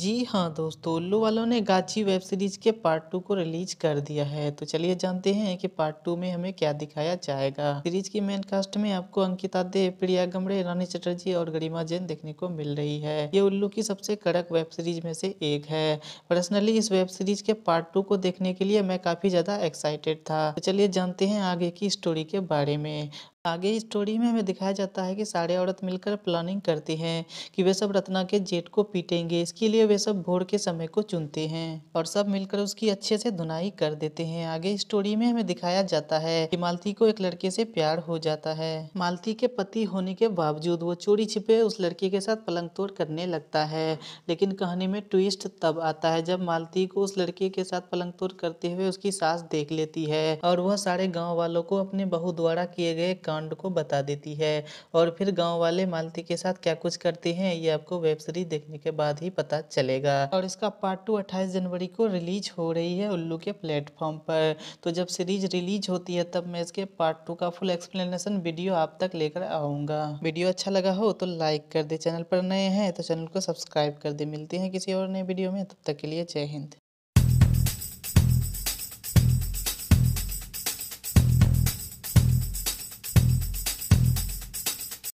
जी हाँ दोस्तों उल्लू वालों ने गाची वेब सीरीज के पार्ट टू को रिलीज कर दिया है तो चलिए जानते हैं कि पार्ट टू में हमें क्या दिखाया जाएगा सीरीज की मेन कास्ट में आपको अंकिता दे प्रिया गमड़े रानी चटर्जी और गरिमा जैन देखने को मिल रही है ये उल्लू की सबसे कड़क वेब सीरीज में से एक है पर्सनली इस वेब सीरीज के पार्ट टू को देखने के लिए मैं काफी ज्यादा एक्साइटेड था तो चलिए जानते हैं आगे की स्टोरी के बारे में आगे स्टोरी में हमें दिखाया जाता है कि सारे औरत मिलकर प्लानिंग करती हैं कि वे सब रत्ना के जेट को पीटेंगे इसके लिए वे सब भोर के समय को चुनते हैं और सब मिलकर उसकी अच्छे से धुनाई कर देते हैं आगे स्टोरी में हमें दिखाया जाता है कि मालती को एक लड़के से प्यार हो जाता है मालती के पति होने के बावजूद वो चोरी छिपे उस लड़की के साथ पलंग तोड़ करने लगता है लेकिन कहानी में ट्विस्ट तब आता है जब मालती को उस लड़के के साथ पलंग तोड़ करते हुए उसकी सास देख लेती है और वह सारे गाँव वालों को अपने बहु द्वारा किए गए काम कांड को बता देती है और फिर गांव वाले मालती के साथ क्या कुछ करते हैं ये आपको वेब सीरीज देखने के बाद ही पता चलेगा और इसका पार्ट टू अट्ठाईस जनवरी को रिलीज हो रही है उल्लू के प्लेटफॉर्म पर तो जब सीरीज रिलीज होती है तब मैं इसके पार्ट टू का फुल एक्सप्लेनेशन वीडियो आप तक लेकर आऊंगा वीडियो अच्छा लगा हो तो लाइक कर दे चैनल पर नए हैं तो चैनल को सब्सक्राइब कर दे मिलते हैं किसी और नए वीडियो में तब तक के लिए जय हिंद